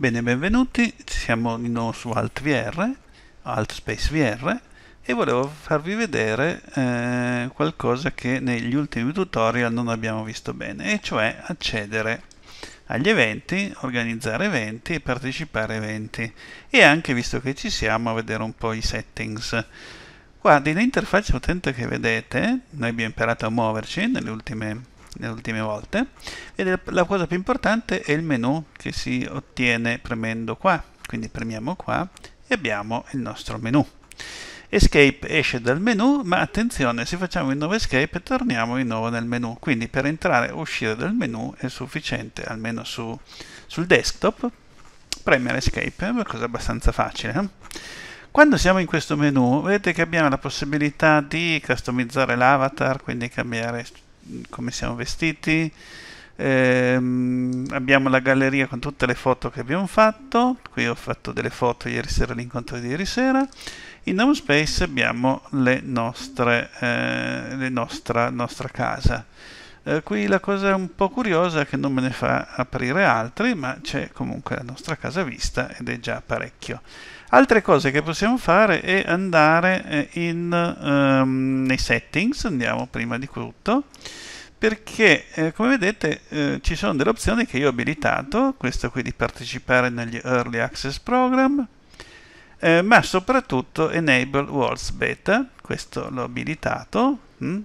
Bene, benvenuti, siamo di nuovo su AltVR, VR, e volevo farvi vedere eh, qualcosa che negli ultimi tutorial non abbiamo visto bene, e cioè accedere agli eventi, organizzare eventi e partecipare a eventi e anche, visto che ci siamo, a vedere un po' i settings. Guardi, nell'interfaccia utente che vedete, noi abbiamo imparato a muoverci nelle ultime le ultime volte e la cosa più importante è il menu che si ottiene premendo qua quindi premiamo qua e abbiamo il nostro menu Escape esce dal menu, ma attenzione, se facciamo il nuovo Escape torniamo di nuovo nel menu. Quindi per entrare o uscire dal menu è sufficiente, almeno su, sul desktop, premere Escape, è una cosa abbastanza facile. Eh? Quando siamo in questo menu, vedete che abbiamo la possibilità di customizzare l'avatar, quindi cambiare come siamo vestiti. Eh, abbiamo la galleria con tutte le foto che abbiamo fatto. Qui ho fatto delle foto ieri sera, l'incontro di ieri sera. In home abbiamo le nostre, eh, le nostra, nostra casa. Eh, qui la cosa un po' curiosa è che non me ne fa aprire altri, ma c'è comunque la nostra casa vista ed è già parecchio. Altre cose che possiamo fare è andare eh, in, um, nei settings, andiamo prima di tutto, perché eh, come vedete eh, ci sono delle opzioni che io ho abilitato, questa qui di partecipare negli Early Access Program, eh, ma soprattutto Enable Worlds Beta, questo l'ho abilitato, hm?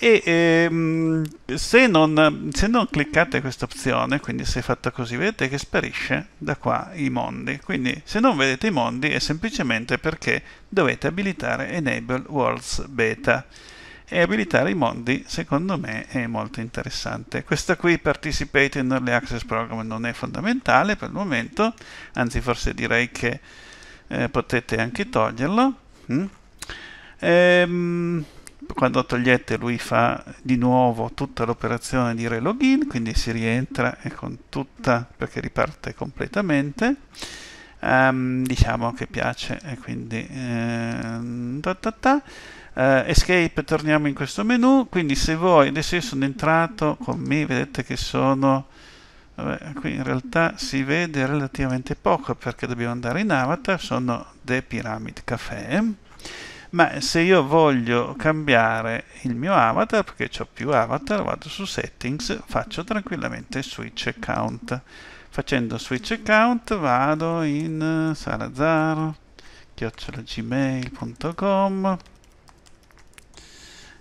e ehm, se, non, se non cliccate questa opzione quindi se è fatta così vedete che sparisce da qua i mondi quindi se non vedete i mondi è semplicemente perché dovete abilitare enable worlds beta e abilitare i mondi secondo me è molto interessante questa qui participate in early access program non è fondamentale per il momento anzi forse direi che eh, potete anche toglierlo mm. ehm, quando togliete lui fa di nuovo tutta l'operazione di re-login, quindi si rientra e eh, con tutta, perché riparte completamente. Um, diciamo che piace e quindi eh, ta ta ta. Uh, escape torniamo in questo menu quindi se voi adesso io sono entrato con me vedete che sono vabbè, qui in realtà si vede relativamente poco perché dobbiamo andare in avatar sono The Pyramid Café ma se io voglio cambiare il mio avatar, perché ho più avatar, vado su settings, faccio tranquillamente switch account. Facendo switch account vado in salazar, gmail.com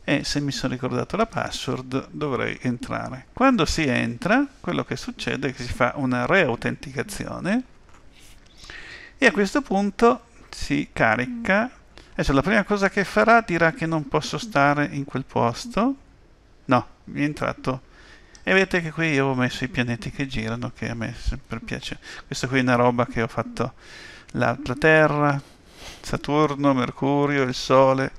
e se mi sono ricordato la password dovrei entrare. Quando si entra, quello che succede è che si fa una reautenticazione e a questo punto si carica Adesso la prima cosa che farà dirà che non posso stare in quel posto. No, mi è entrato. E vedete che qui io ho messo i pianeti che girano, che a me sempre piace. Questa qui è una roba che ho fatto l'altra Terra, Saturno, Mercurio, il Sole,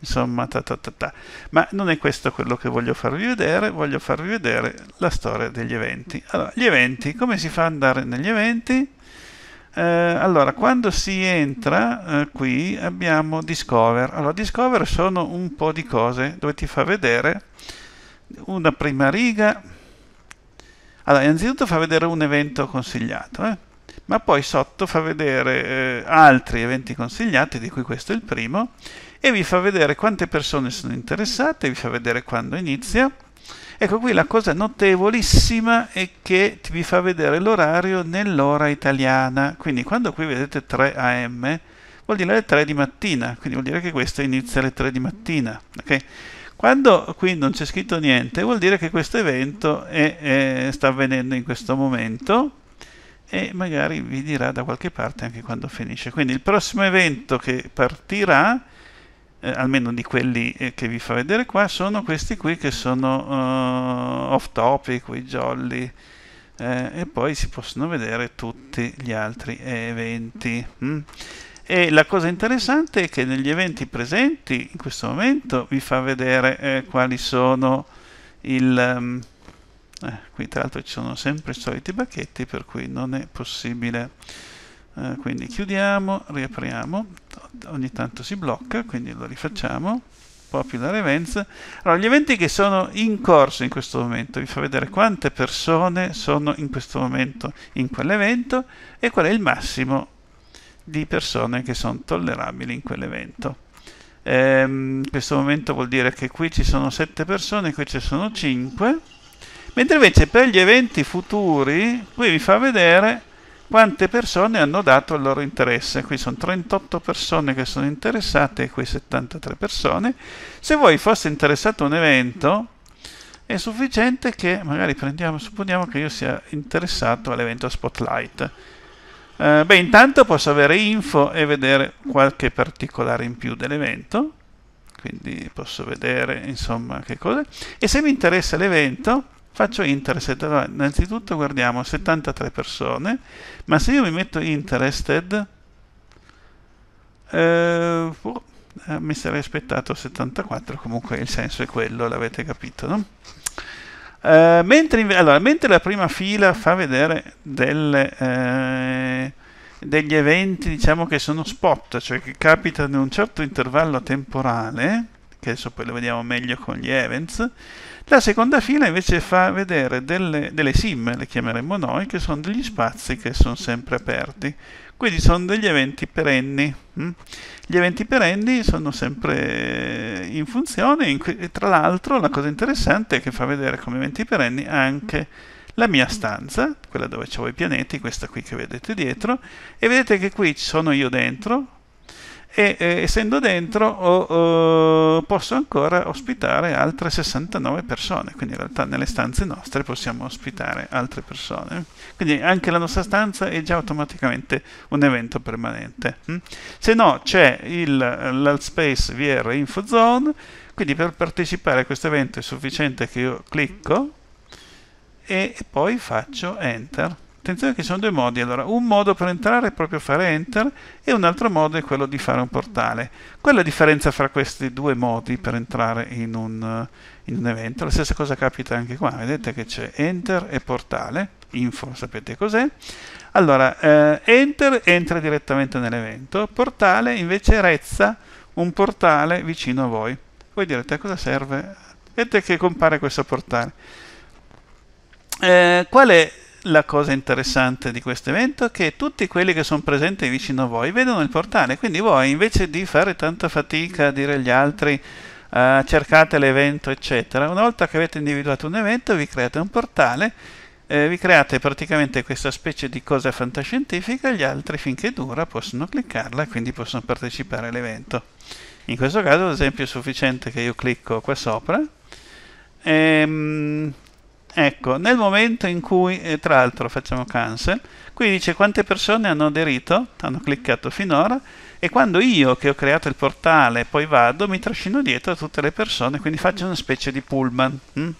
insomma, ta, ta, ta, ta Ma non è questo quello che voglio farvi vedere, voglio farvi vedere la storia degli eventi. Allora, gli eventi, come si fa ad andare negli eventi? Eh, allora, quando si entra eh, qui abbiamo Discover. Allora, Discover sono un po' di cose dove ti fa vedere una prima riga. Allora, innanzitutto fa vedere un evento consigliato, eh? ma poi sotto fa vedere eh, altri eventi consigliati, di cui questo è il primo, e vi fa vedere quante persone sono interessate, vi fa vedere quando inizia, Ecco qui la cosa notevolissima è che vi fa vedere l'orario nell'ora italiana, quindi quando qui vedete 3 am vuol dire alle 3 di mattina, quindi vuol dire che questo inizia alle 3 di mattina. Okay? Quando qui non c'è scritto niente vuol dire che questo evento è, è, sta avvenendo in questo momento e magari vi dirà da qualche parte anche quando finisce. Quindi il prossimo evento che partirà eh, almeno di quelli eh, che vi fa vedere qua, sono questi qui che sono uh, off topic, quei jolly, eh, e poi si possono vedere tutti gli altri eventi. Mm. E la cosa interessante è che negli eventi presenti, in questo momento, vi fa vedere quali sono il... Um, eh, qui tra l'altro ci sono sempre i soliti bacchetti per cui non è possibile eh, quindi chiudiamo, riapriamo ogni tanto si blocca, quindi lo rifacciamo, popular events. Allora, gli eventi che sono in corso in questo momento, vi fa vedere quante persone sono in questo momento in quell'evento e qual è il massimo di persone che sono tollerabili in quell'evento. Ehm, questo momento vuol dire che qui ci sono 7 persone, qui ci sono 5, mentre invece per gli eventi futuri, qui vi fa vedere quante persone hanno dato il loro interesse. Qui sono 38 persone che sono interessate e qui 73 persone. Se voi foste interessato a un evento, è sufficiente che, magari prendiamo, supponiamo che io sia interessato all'evento Spotlight. Eh, beh, intanto posso avere info e vedere qualche particolare in più dell'evento. Quindi posso vedere, insomma, che cosa. E se mi interessa l'evento, faccio interested, allora innanzitutto guardiamo 73 persone, ma se io mi metto interested, eh, oh, mi sarei aspettato 74, comunque il senso è quello, l'avete capito, no? eh, mentre, allora, mentre, la prima fila fa vedere delle, eh, degli eventi diciamo che sono spot, cioè che capitano in un certo intervallo temporale, che adesso poi lo vediamo meglio con gli events. La seconda fila invece fa vedere delle, delle sim, le chiameremmo noi, che sono degli spazi che sono sempre aperti. Quindi sono degli eventi perenni. Mm? Gli eventi perenni sono sempre in funzione e tra l'altro la cosa interessante è che fa vedere come eventi perenni anche la mia stanza, quella dove ho i pianeti, questa qui che vedete dietro, e vedete che qui sono io dentro, e eh, essendo dentro oh, oh, posso ancora ospitare altre 69 persone, quindi in realtà nelle stanze nostre possiamo ospitare altre persone. Quindi anche la nostra stanza è già automaticamente un evento permanente. Hm? Se no c'è l'altspace VR Info Zone, quindi per partecipare a questo evento è sufficiente che io clicco e poi faccio Enter attenzione che ci sono due modi allora un modo per entrare è proprio fare enter e un altro modo è quello di fare un portale qual è la differenza fra questi due modi per entrare in un, in un evento la stessa cosa capita anche qua vedete che c'è enter e portale info sapete cos'è allora eh, enter entra direttamente nell'evento portale invece rezza un portale vicino a voi voi direte a cosa serve vedete che compare questo portale eh, qual è la cosa interessante di questo evento è che tutti quelli che sono presenti vicino a voi vedono il portale, quindi voi invece di fare tanta fatica a dire agli altri uh, cercate l'evento eccetera, una volta che avete individuato un evento vi create un portale, eh, vi create praticamente questa specie di cosa fantascientifica, gli altri finché dura possono cliccarla e quindi possono partecipare all'evento. In questo caso ad esempio è sufficiente che io clicco qua sopra. Ehm, Ecco, nel momento in cui, eh, tra l'altro facciamo cancel, qui dice quante persone hanno aderito, hanno cliccato finora, e quando io che ho creato il portale poi vado, mi trascino dietro tutte le persone, quindi faccio una specie di pullman. Hm?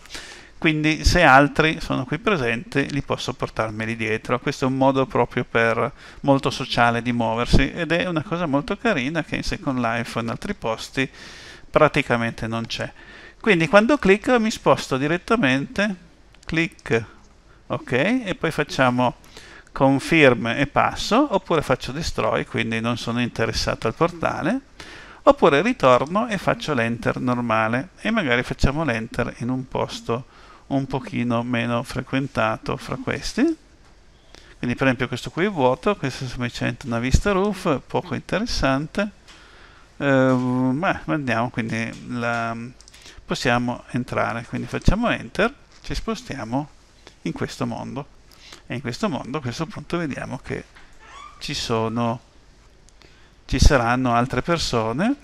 Quindi se altri sono qui presenti, li posso portarmeli dietro. Questo è un modo proprio per, molto sociale di muoversi ed è una cosa molto carina che in Second Life o in altri posti praticamente non c'è. Quindi quando clicco mi sposto direttamente clic ok e poi facciamo confirm e passo oppure faccio destroy quindi non sono interessato al portale oppure ritorno e faccio l'enter normale e magari facciamo l'enter in un posto un pochino meno frequentato fra questi quindi per esempio questo qui è vuoto questo è semplicemente una vista roof poco interessante ehm, ma andiamo quindi la, possiamo entrare quindi facciamo enter ci spostiamo in questo mondo e in questo mondo a questo punto vediamo che ci sono ci saranno altre persone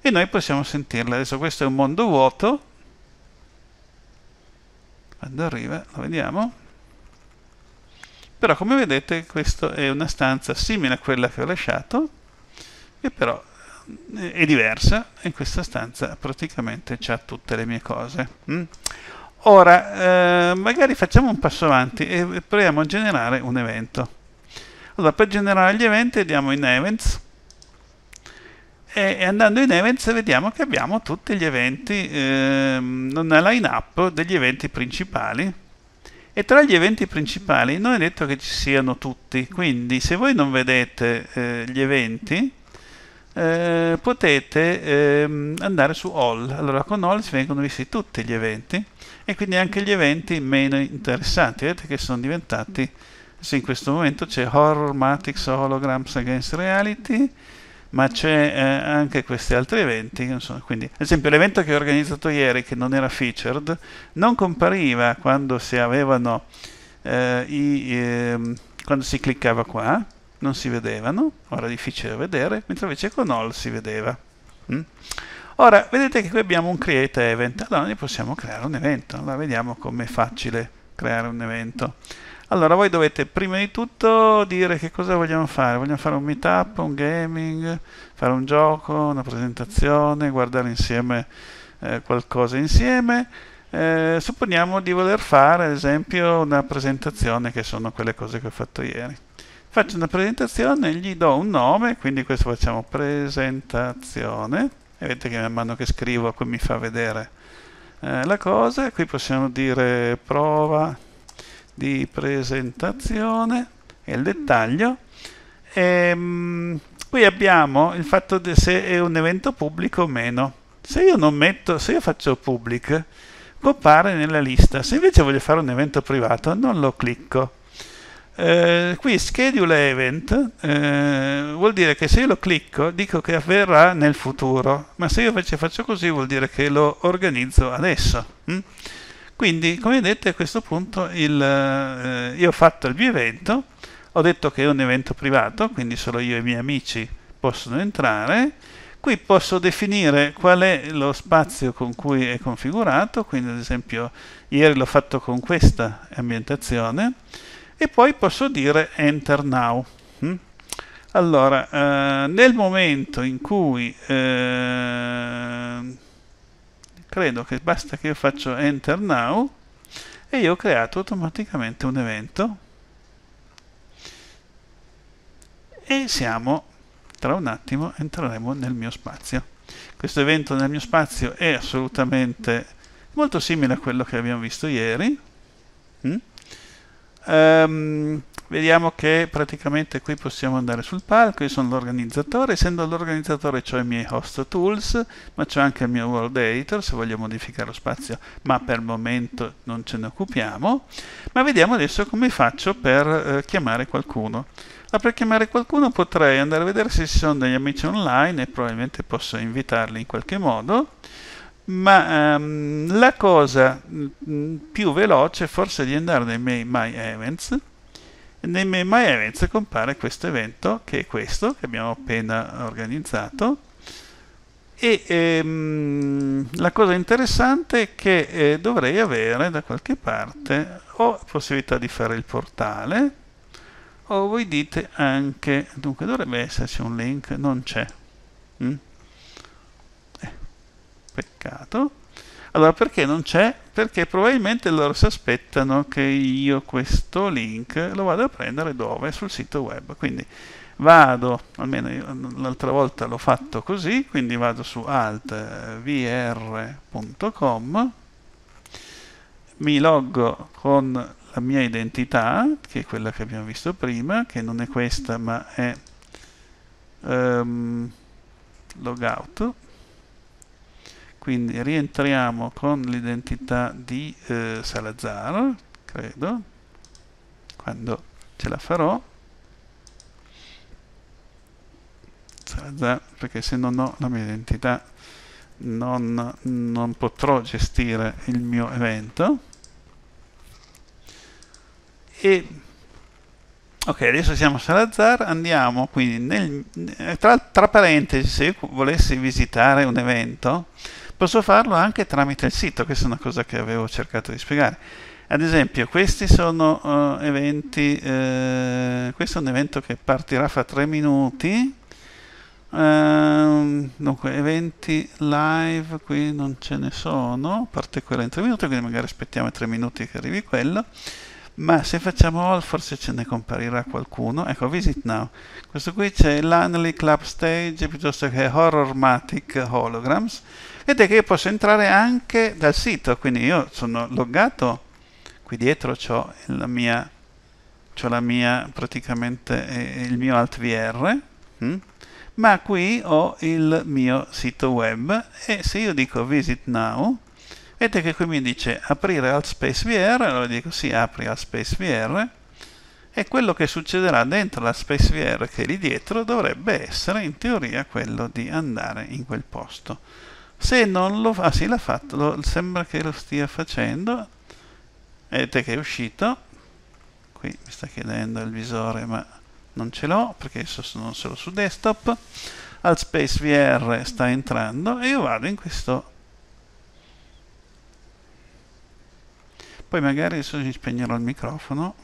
e noi possiamo sentirle adesso questo è un mondo vuoto quando arriva lo vediamo però come vedete questa è una stanza simile a quella che ho lasciato e però è diversa e questa stanza praticamente ha tutte le mie cose. Mm? Ora, eh, magari facciamo un passo avanti e proviamo a generare un evento. Allora, per generare gli eventi andiamo in Events e, andando in Events vediamo che abbiamo tutti gli eventi, eh, una line-up degli eventi principali e tra gli eventi principali non è detto che ci siano tutti, quindi se voi non vedete eh, gli eventi eh, potete ehm, andare su all. Allora con all vengono visti tutti gli eventi e quindi anche gli eventi meno interessanti. Vedete che sono diventati, se in questo momento c'è Horror, matrix Holograms Against Reality, ma c'è eh, anche questi altri eventi. Insomma, quindi, ad esempio, l'evento che ho organizzato ieri, che non era featured, non compariva quando si avevano eh, i, ehm, quando si cliccava qua non si vedevano, ora è difficile vedere, mentre invece con all si vedeva. Mm? Ora, vedete che qui abbiamo un create event, allora noi possiamo creare un evento, allora vediamo com'è facile creare un evento. Allora, voi dovete prima di tutto dire che cosa vogliamo fare, vogliamo fare un meetup, un gaming, fare un gioco, una presentazione, guardare insieme eh, qualcosa insieme, eh, supponiamo di voler fare ad esempio una presentazione che sono quelle cose che ho fatto ieri faccio una presentazione, gli do un nome, quindi questo facciamo presentazione, e vedete che man mano che scrivo qui mi fa vedere eh, la cosa, qui possiamo dire prova di presentazione e il dettaglio, e, ehm, mh, qui abbiamo il fatto di se è un evento pubblico o meno, se io non metto, se io faccio public, compare nella lista, se invece voglio fare un evento privato non lo clicco, eh, qui schedule event eh, vuol dire che se io lo clicco dico che avverrà nel futuro, ma se io invece faccio così vuol dire che lo organizzo adesso. Hm? Quindi, come vedete, a questo punto il, eh, io ho fatto il mio evento, ho detto che è un evento privato, quindi solo io e i miei amici possono entrare. Qui posso definire qual è lo spazio con cui è configurato, quindi ad esempio ieri l'ho fatto con questa ambientazione e poi posso dire enter now hm? allora eh, nel momento in cui eh, credo che basta che io faccio enter now e io ho creato automaticamente un evento e siamo tra un attimo entreremo nel mio spazio questo evento nel mio spazio è assolutamente molto simile a quello che abbiamo visto ieri mm? Um, vediamo che praticamente qui possiamo andare sul palco, io sono l'organizzatore, essendo l'organizzatore ho i miei host tools, ma c'è anche il mio world editor se voglio modificare lo spazio, ma per il momento non ce ne occupiamo, ma vediamo adesso come faccio per eh, chiamare qualcuno. Ma per chiamare qualcuno potrei andare a vedere se ci sono degli amici online e probabilmente posso invitarli in qualche modo ma um, la cosa mm, mm, più veloce forse di andare nei miei My Events nei miei My Events compare questo evento che è questo che abbiamo appena organizzato e ehm, la cosa interessante è che eh, dovrei avere da qualche parte o possibilità di fare il portale o voi dite anche dunque dovrebbe esserci un link non c'è mm? Peccato. Allora perché non c'è? Perché probabilmente loro si aspettano che io questo link lo vada a prendere dove? Sul sito web. Quindi vado, almeno l'altra volta l'ho fatto così, quindi vado su altvr.com, mi loggo con la mia identità, che è quella che abbiamo visto prima, che non è questa ma è um, logout, quindi rientriamo con l'identità di eh, Salazar credo quando ce la farò Salazar perché se non ho la mia identità non, non potrò gestire il mio evento e ok adesso siamo a Salazar andiamo quindi nel, tra, tra parentesi se volessi visitare un evento Posso farlo anche tramite il sito, questa è una cosa che avevo cercato di spiegare. Ad esempio, questi sono uh, eventi, uh, questo è un evento che partirà fra 3 minuti, Uh, dunque, eventi live qui non ce ne sono, a parte quella in 3 minuti, quindi magari aspettiamo i 3 minuti che arrivi quello. Ma se facciamo all forse ce ne comparirà qualcuno. Ecco, visit now. Questo qui c'è l'Anley Club Stage piuttosto che Horrormatic Holograms vedete che io posso entrare anche dal sito, quindi io sono loggato, qui dietro ho la mia, ho la mia praticamente eh, il mio AltVR, hm? Mm? ma qui ho il mio sito web e se io dico visit now, vedete che qui mi dice aprire space VR, allora dico sì, apri space VR, e quello che succederà dentro la Space VR che è lì dietro dovrebbe essere in teoria quello di andare in quel posto se non lo fa, ah sì l'ha fatto, lo, sembra che lo stia facendo, vedete che è uscito, qui mi sta chiedendo il visore ma non ce l'ho perché adesso sono solo su desktop, al Space VR sta entrando e io vado in questo poi magari adesso mi spegnerò il microfono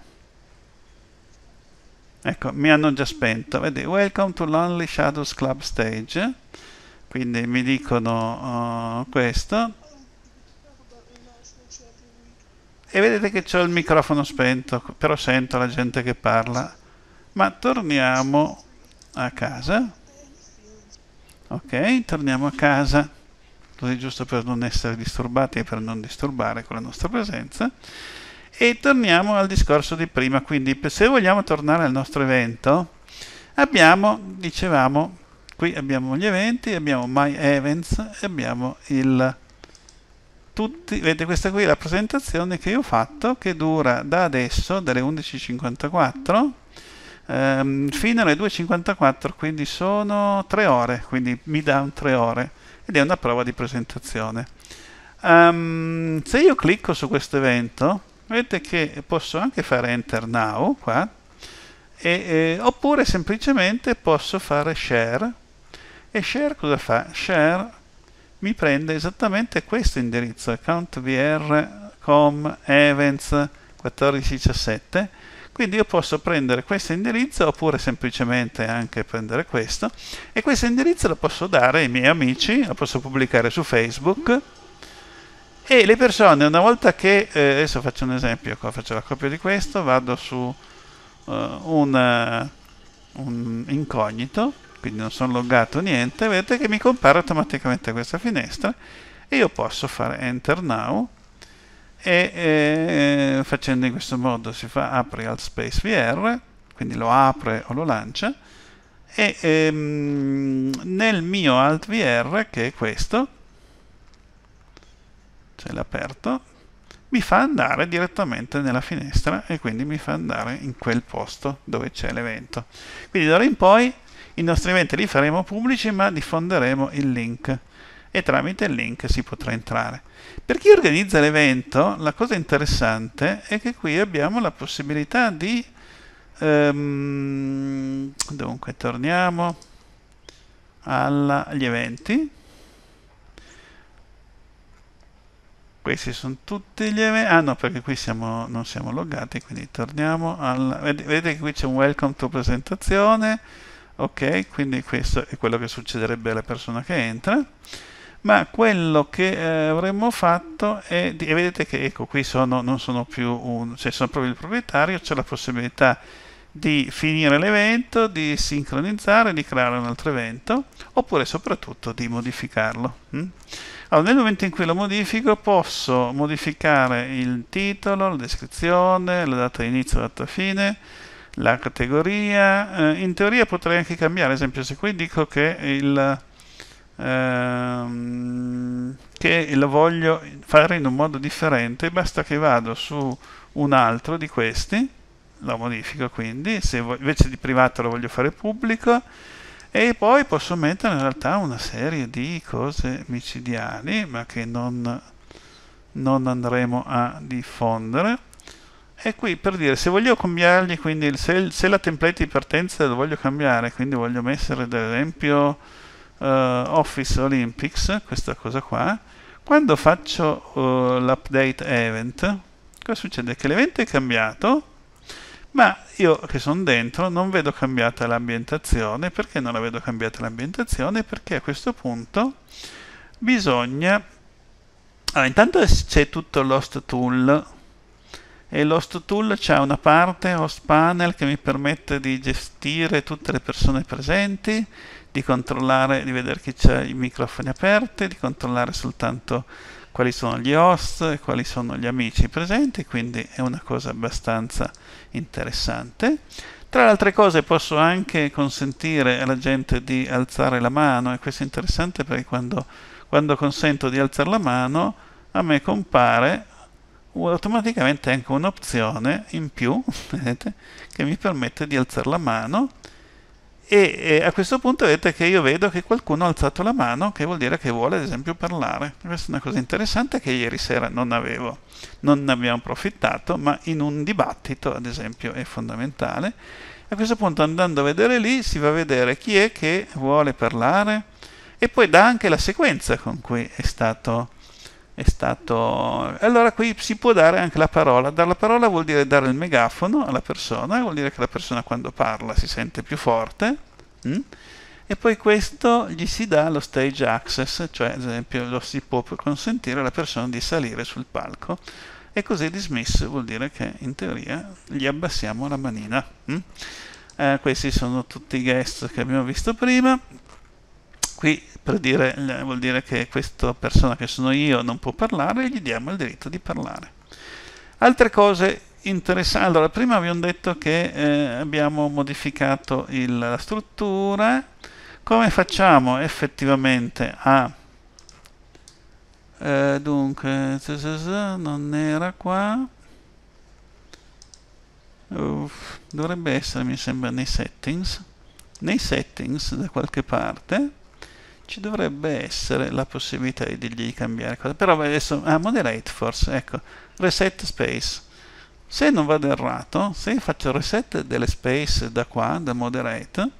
ecco mi hanno già spento vedete, welcome to lonely shadows club stage quindi mi dicono uh, questo e vedete che ho il microfono spento però sento la gente che parla ma torniamo a casa ok torniamo a casa così giusto per non essere disturbati e per non disturbare con la nostra presenza e torniamo al discorso di prima quindi se vogliamo tornare al nostro evento abbiamo dicevamo qui abbiamo gli eventi, abbiamo my events e abbiamo il tutti, vedete questa qui è la presentazione che io ho fatto che dura da adesso, dalle 11.54 ehm, fino alle 2.54 quindi sono 3 ore, quindi mi dà 3 ore ed è una prova di presentazione um, se io clicco su questo evento vedete che posso anche fare enter now qua e, eh, oppure semplicemente posso fare share e share cosa fa? Share mi prende esattamente questo indirizzo, account events 1417 quindi io posso prendere questo indirizzo oppure semplicemente anche prendere questo e questo indirizzo lo posso dare ai miei amici, lo posso pubblicare su Facebook e le persone una volta che, eh, adesso faccio un esempio, qua faccio la copia di questo, vado su eh, una, un incognito quindi non sono loggato niente, vedete che mi compare automaticamente questa finestra e io posso fare Enter Now e eh, facendo in questo modo si fa apri al Space VR, quindi lo apre o lo lancia e ehm, nel mio Alt VR, che è questo, ce l'ha aperto, mi fa andare direttamente nella finestra e quindi mi fa andare in quel posto dove c'è l'evento. Quindi d'ora in poi i nostri eventi li faremo pubblici ma diffonderemo il link e tramite il link si potrà entrare. Per chi organizza l'evento, la cosa interessante è che qui abbiamo la possibilità di... Um, dunque, torniamo alla, agli eventi. Questi sono tutti gli eventi. Ah no, perché qui siamo, non siamo loggati, quindi torniamo al... Vedete che qui c'è un welcome to presentazione ok quindi questo è quello che succederebbe alla persona che entra ma quello che eh, avremmo fatto è di, e vedete che ecco qui sono, non sono più un cioè sono proprio il proprietario c'è la possibilità di finire l'evento di sincronizzare di creare un altro evento oppure soprattutto di modificarlo hm? allora nel momento in cui lo modifico posso modificare il titolo la descrizione la data di inizio la data fine la categoria. Eh, in teoria potrei anche cambiare, ad esempio se qui dico che il ehm, che lo voglio fare in un modo differente, basta che vado su un altro di questi, lo modifico quindi, se invece di privato lo voglio fare pubblico, e poi posso mettere in realtà una serie di cose micidiali ma che non, non andremo a diffondere e qui per dire, se voglio cambiargli, quindi se, se la template di partenza la voglio cambiare, quindi voglio mettere ad esempio uh, Office Olympics, questa cosa qua, quando faccio uh, l'update event, cosa succede? Che l'evento è cambiato, ma io che sono dentro non vedo cambiata l'ambientazione, perché non la vedo cambiata l'ambientazione? Perché a questo punto bisogna... Allora, intanto c'è tutto l'host tool e l'host tool c'è una parte host panel che mi permette di gestire tutte le persone presenti di controllare, di vedere chi c'è i microfoni aperti, di controllare soltanto quali sono gli host e quali sono gli amici presenti, quindi è una cosa abbastanza interessante. Tra le altre cose posso anche consentire alla gente di alzare la mano e questo è interessante perché quando, quando consento di alzare la mano a me compare automaticamente anche un'opzione in più vedete, che mi permette di alzare la mano e, e, a questo punto vedete che io vedo che qualcuno ha alzato la mano che vuol dire che vuole ad esempio parlare questa è una cosa interessante che ieri sera non avevo non ne abbiamo approfittato ma in un dibattito ad esempio è fondamentale a questo punto andando a vedere lì si va a vedere chi è che vuole parlare e poi dà anche la sequenza con cui è stato è stato... Allora qui si può dare anche la parola, dare la parola vuol dire dare il megafono alla persona, vuol dire che la persona quando parla si sente più forte mh? Mm? e poi questo gli si dà lo stage access, cioè ad esempio lo si può consentire alla persona di salire sul palco e così dismiss vuol dire che in teoria gli abbassiamo la manina. Mh? Mm? Eh, questi sono tutti i guest che abbiamo visto prima, qui per dire, eh, vuol dire che questa persona che sono io non può parlare e gli diamo il diritto di parlare. Altre cose interessanti, allora prima vi ho detto che eh, abbiamo modificato il, la struttura, come facciamo effettivamente a... Eh, dunque, non era qua, Uff, dovrebbe essere mi sembra nei settings, nei settings da qualche parte, ci dovrebbe essere la possibilità di dirgli cambiare cosa. Però adesso, ah, moderate forse, ecco, reset space. Se non vado errato, se faccio reset delle space da qua, da moderate,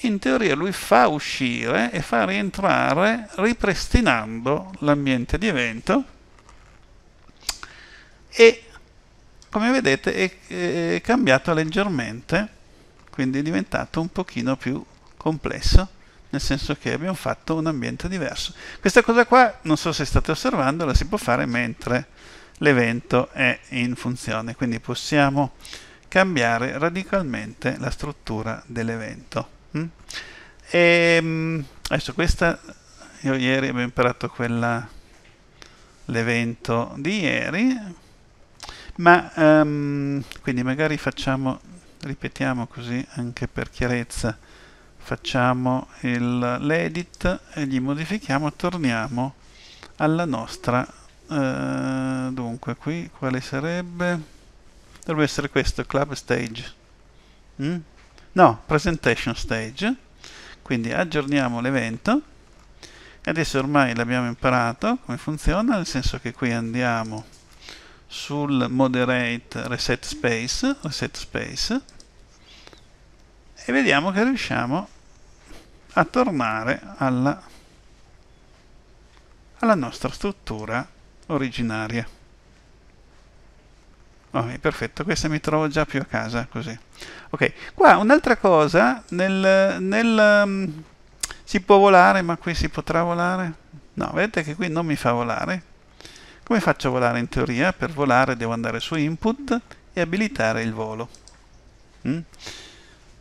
in teoria lui fa uscire e fa rientrare ripristinando l'ambiente di evento e come vedete è, è cambiato leggermente quindi è diventato un pochino più complesso nel senso che abbiamo fatto un ambiente diverso. Questa cosa qua, non so se state osservando, la si può fare mentre l'evento è in funzione, quindi possiamo cambiare radicalmente la struttura dell'evento. Mm? Ehm, adesso questa, io ieri abbiamo imparato l'evento di ieri, ma um, quindi magari facciamo, ripetiamo così anche per chiarezza, facciamo l'edit e gli modifichiamo torniamo alla nostra eh, dunque qui quale sarebbe dovrebbe essere questo club stage mm? no presentation stage quindi aggiorniamo l'evento adesso ormai l'abbiamo imparato come funziona nel senso che qui andiamo sul moderate reset space reset space e vediamo che riusciamo a a tornare alla, alla nostra struttura originaria. Ok, perfetto, questa mi trovo già più a casa così. Ok, qua un'altra cosa, nel, nel um, si può volare, ma qui si potrà volare? No, vedete che qui non mi fa volare. Come faccio a volare in teoria? Per volare devo andare su input e abilitare il volo. Mm?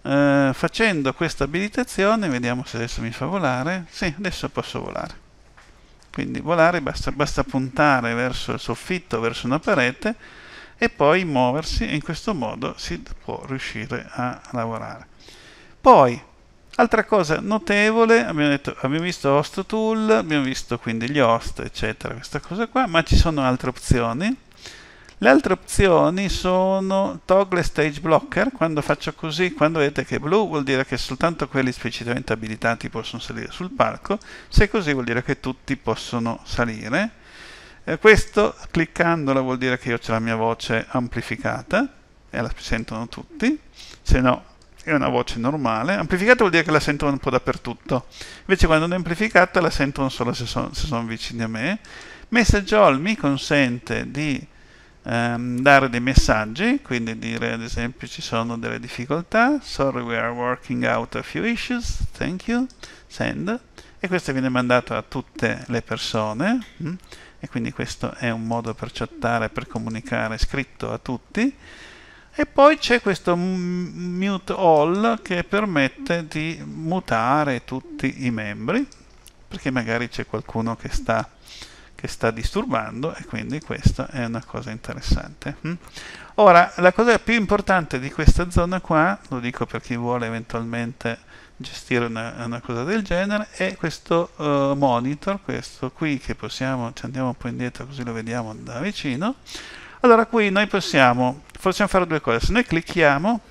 eh, facendo questa abilitazione, vediamo se adesso mi fa volare, sì, adesso posso volare. Quindi volare basta, basta puntare verso il soffitto, verso una parete, e poi muoversi e in questo modo si può riuscire a lavorare. Poi, altra cosa notevole, abbiamo, detto, abbiamo visto host tool, abbiamo visto quindi gli host, eccetera, questa cosa qua, ma ci sono altre opzioni le altre opzioni sono toggle stage blocker, quando faccio così, quando vedete che è blu vuol dire che soltanto quelli esplicitamente abilitati possono salire sul palco, se così vuol dire che tutti possono salire. Eh, questo cliccandola vuol dire che io ho la mia voce amplificata e la sentono tutti, se no è una voce normale. Amplificata vuol dire che la sentono un po' dappertutto, invece quando non è amplificata la sentono solo se sono, se sono vicini a me. Message All mi consente di ehm, dare dei messaggi, quindi dire ad esempio ci sono delle difficoltà, sorry we are working out a few issues, thank you, send, e questo viene mandato a tutte le persone, mh? Mm? e quindi questo è un modo per chattare, per comunicare scritto a tutti, e poi c'è questo mute all che permette di mutare tutti i membri, perché magari c'è qualcuno che sta che sta disturbando e quindi questa è una cosa interessante. Hm? Ora, la cosa più importante di questa zona qua, lo dico per chi vuole eventualmente gestire una, una cosa del genere, è questo uh, monitor, questo qui che possiamo, ci andiamo un po' indietro così lo vediamo da vicino. Allora qui noi possiamo, possiamo fare due cose, se noi clicchiamo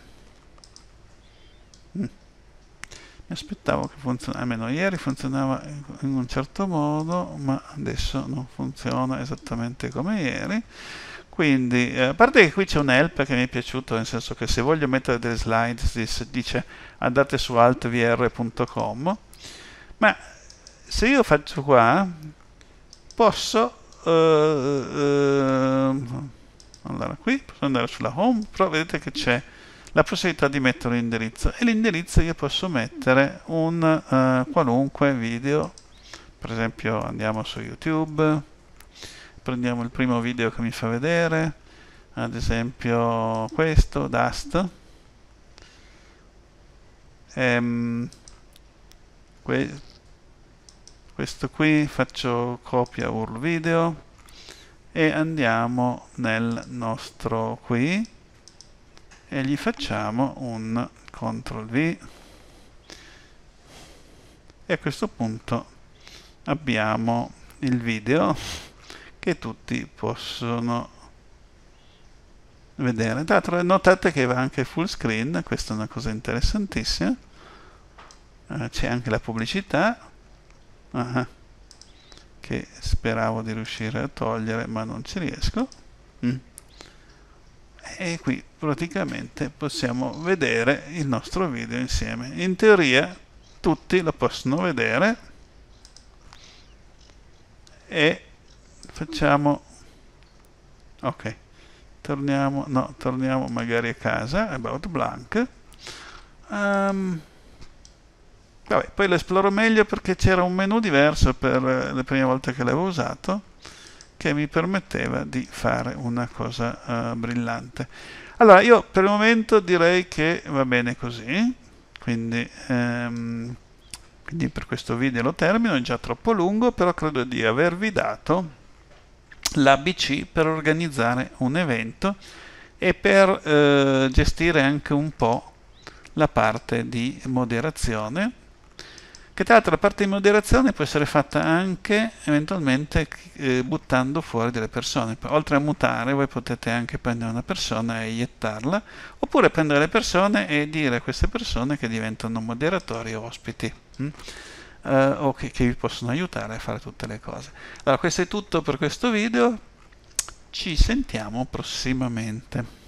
aspettavo che funzionasse, almeno ieri funzionava in un certo modo, ma adesso non funziona esattamente come ieri. Quindi, eh, a parte che qui c'è un help che mi è piaciuto, nel senso che se voglio mettere delle slides dice andate su altvr.com, ma se io faccio qua, posso... Eh, eh, andare qui, posso andare sulla home, però vedete che c'è la possibilità di mettere un indirizzo e l'indirizzo io posso mettere un eh, qualunque video per esempio andiamo su youtube prendiamo il primo video che mi fa vedere ad esempio questo dust ehm, que questo qui faccio copia url video e andiamo nel nostro qui e gli facciamo un CTRL V e a questo punto abbiamo il video che tutti possono vedere. Tra l'altro notate che va anche full screen, questa è una cosa interessantissima. Eh, c'è anche la pubblicità ah, che speravo di riuscire a togliere ma non ci riesco. Mm. E qui praticamente possiamo vedere il nostro video insieme. In teoria tutti lo possono vedere e facciamo ok torniamo no torniamo magari a casa about blank um, vabbè poi lo esploro meglio perché c'era un menu diverso per eh, le prime volte che l'avevo usato che mi permetteva di fare una cosa uh, brillante allora, io per il momento direi che va bene così, quindi, ehm, quindi per questo video lo termino, è già troppo lungo, però credo di avervi dato l'ABC per organizzare un evento e per eh, gestire anche un po' la parte di moderazione che tra l'altro la parte di moderazione può essere fatta anche eventualmente eh, buttando fuori delle persone. Oltre a mutare voi potete anche prendere una persona e iettarla, oppure prendere le persone e dire a queste persone che diventano moderatori o ospiti. Mm? Uh, o che, che vi possono aiutare a fare tutte le cose. Allora, questo è tutto per questo video, ci sentiamo prossimamente.